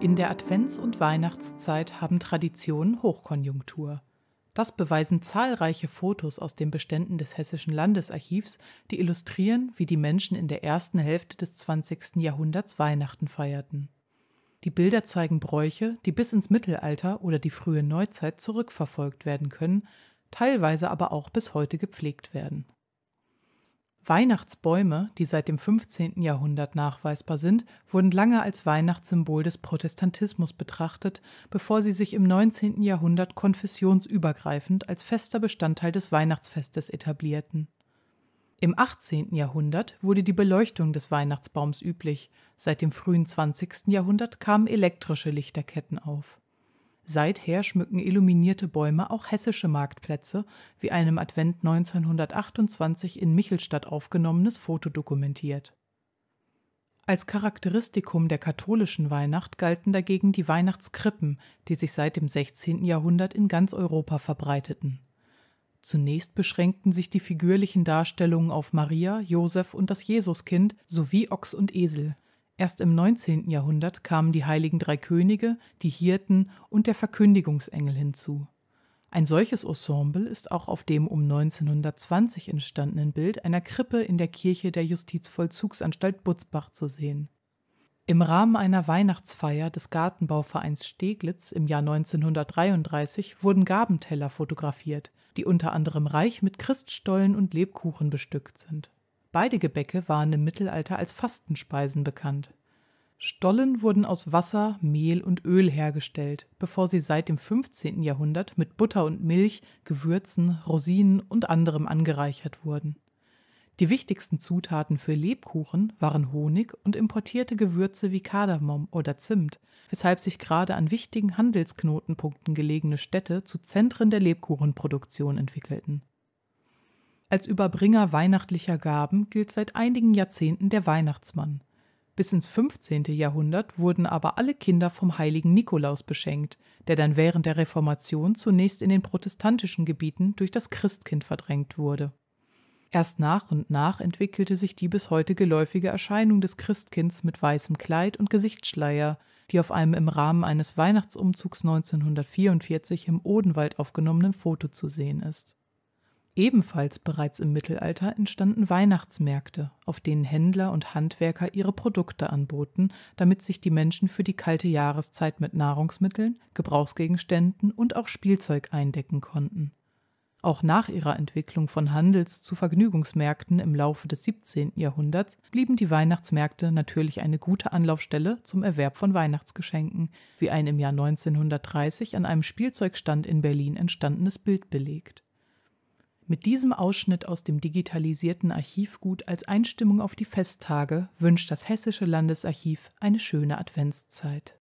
In der Advents- und Weihnachtszeit haben Traditionen Hochkonjunktur. Das beweisen zahlreiche Fotos aus den Beständen des Hessischen Landesarchivs, die illustrieren, wie die Menschen in der ersten Hälfte des 20. Jahrhunderts Weihnachten feierten. Die Bilder zeigen Bräuche, die bis ins Mittelalter oder die frühe Neuzeit zurückverfolgt werden können, teilweise aber auch bis heute gepflegt werden Weihnachtsbäume, die seit dem 15. Jahrhundert nachweisbar sind, wurden lange als Weihnachtssymbol des Protestantismus betrachtet, bevor sie sich im 19. Jahrhundert konfessionsübergreifend als fester Bestandteil des Weihnachtsfestes etablierten. Im 18. Jahrhundert wurde die Beleuchtung des Weihnachtsbaums üblich, seit dem frühen 20. Jahrhundert kamen elektrische Lichterketten auf Seither schmücken illuminierte Bäume auch hessische Marktplätze, wie ein im Advent 1928 in Michelstadt aufgenommenes Foto dokumentiert. Als Charakteristikum der katholischen Weihnacht galten dagegen die Weihnachtskrippen, die sich seit dem 16. Jahrhundert in ganz Europa verbreiteten. Zunächst beschränkten sich die figürlichen Darstellungen auf Maria, Josef und das Jesuskind sowie Ochs und Esel – Erst im 19. Jahrhundert kamen die heiligen drei Könige, die Hirten und der Verkündigungsengel hinzu. Ein solches Ensemble ist auch auf dem um 1920 entstandenen Bild einer Krippe in der Kirche der Justizvollzugsanstalt Butzbach zu sehen. Im Rahmen einer Weihnachtsfeier des Gartenbauvereins Steglitz im Jahr 1933 wurden Gabenteller fotografiert, die unter anderem reich mit Christstollen und Lebkuchen bestückt sind Beide Gebäcke waren im Mittelalter als Fastenspeisen bekannt. Stollen wurden aus Wasser, Mehl und Öl hergestellt, bevor sie seit dem 15. Jahrhundert mit Butter und Milch, Gewürzen, Rosinen und anderem angereichert wurden. Die wichtigsten Zutaten für Lebkuchen waren Honig und importierte Gewürze wie Kardamom oder Zimt, weshalb sich gerade an wichtigen Handelsknotenpunkten gelegene Städte zu Zentren der Lebkuchenproduktion entwickelten. Als Überbringer weihnachtlicher Gaben gilt seit einigen Jahrzehnten der Weihnachtsmann. Bis ins 15. Jahrhundert wurden aber alle Kinder vom heiligen Nikolaus beschenkt, der dann während der Reformation zunächst in den protestantischen Gebieten durch das Christkind verdrängt wurde. Erst nach und nach entwickelte sich die bis heute geläufige Erscheinung des Christkinds mit weißem Kleid und Gesichtsschleier, die auf einem im Rahmen eines Weihnachtsumzugs 1944 im Odenwald aufgenommenen Foto zu sehen ist. Ebenfalls bereits im Mittelalter entstanden Weihnachtsmärkte, auf denen Händler und Handwerker ihre Produkte anboten, damit sich die Menschen für die kalte Jahreszeit mit Nahrungsmitteln, Gebrauchsgegenständen und auch Spielzeug eindecken konnten. Auch nach ihrer Entwicklung von Handels- zu Vergnügungsmärkten im Laufe des 17. Jahrhunderts blieben die Weihnachtsmärkte natürlich eine gute Anlaufstelle zum Erwerb von Weihnachtsgeschenken, wie ein im Jahr 1930 an einem Spielzeugstand in Berlin entstandenes Bild belegt. Mit diesem Ausschnitt aus dem digitalisierten Archivgut als Einstimmung auf die Festtage wünscht das Hessische Landesarchiv eine schöne Adventszeit.